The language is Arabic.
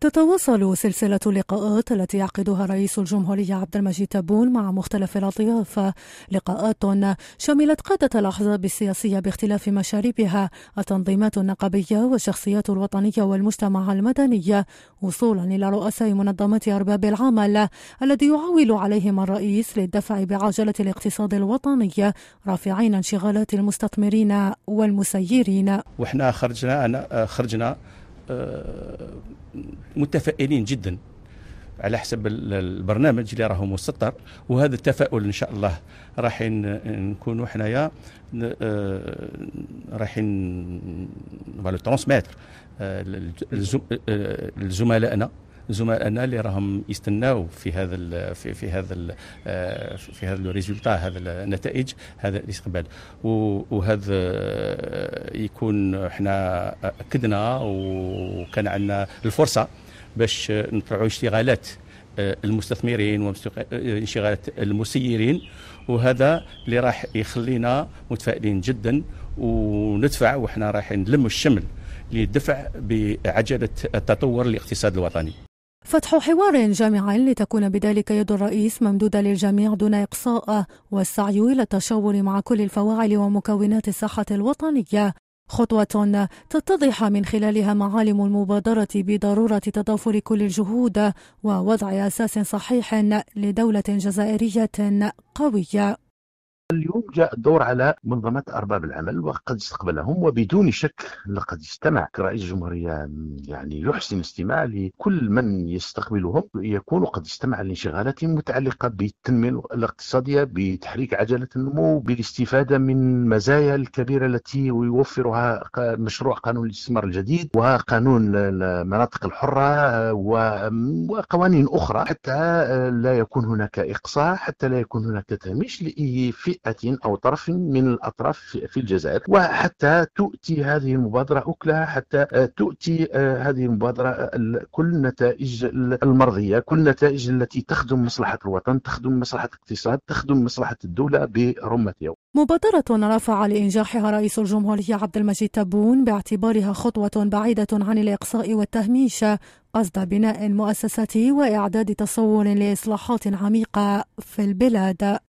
تتواصل سلسلة اللقاءات التي يعقدها رئيس الجمهورية عبد المجيد تبون مع مختلف الأطياف لقاءات شملت قادة الأحزاب السياسية باختلاف مشاربها التنظيمات النقابية والشخصيات الوطنية والمجتمع المدني وصولا إلى رؤساء منظمات أرباب العمل الذي يعول عليهم الرئيس للدفع بعجلة الاقتصاد الوطني رافعين انشغالات المستثمرين والمسيرين وإحنا خرجنا أنا خرجنا متفائلين جدا على حسب البرنامج اللي راه مسطر وهذا التفاؤل ان شاء الله راح نكونوا حنايا آه، راح فالو ترونسميتر آه، آه، لزملائنا زملائنا اللي راهم يستناو في هذا في, في هذا آه، في هذا الريزولتا هذا النتائج هذا الاستقبال وهذا آه، يكون احنا اكدنا وكان عندنا الفرصه باش نطلعوا اشتغالات آه، المستثمرين وانشغالات المسيرين وهذا اللي راح يخلينا متفائلين جدا وندفع وحنا رايحين نلم الشمل للدفع بعجله التطور الاقتصاد الوطني فتح حوار جامع لتكون بذلك يد الرئيس ممدودة للجميع دون إقصاء والسعي إلى التشاور مع كل الفواعل ومكونات الساحة الوطنية خطوة تتضح من خلالها معالم المبادرة بضرورة تضافر كل الجهود ووضع أساس صحيح لدولة جزائرية قوية جاء الدور على منظمة أرباب العمل وقد استقبلهم وبدون شك لقد استمع رئيس الجمهورية يعني يحسن استماع لكل من يستقبلهم يكون قد استمع لانشغالات متعلقة بالتنمية الاقتصادية بتحريك عجلة النمو بالاستفادة من مزايا الكبيرة التي يوفرها مشروع قانون الاستثمار الجديد وقانون المناطق الحرة وقوانين أخرى حتى لا يكون هناك إقصاء حتى لا يكون هناك تهميش لاي فئه أو طرف من الأطراف في الجزائر وحتى تؤتي هذه المبادرة أكلها حتى آه، تؤتي آه، هذه المبادرة آه، كل النتائج المرضية كل النتائج التي تخدم مصلحة الوطن تخدم مصلحة الاقتصاد تخدم مصلحة الدولة برمتها مبادرة رفع لإنجاحها رئيس الجمهورية عبد المجيد تبون باعتبارها خطوة بعيدة عن الإقصاء والتهميش قصد بناء مؤسساته وإعداد تصور لإصلاحات عميقة في البلاد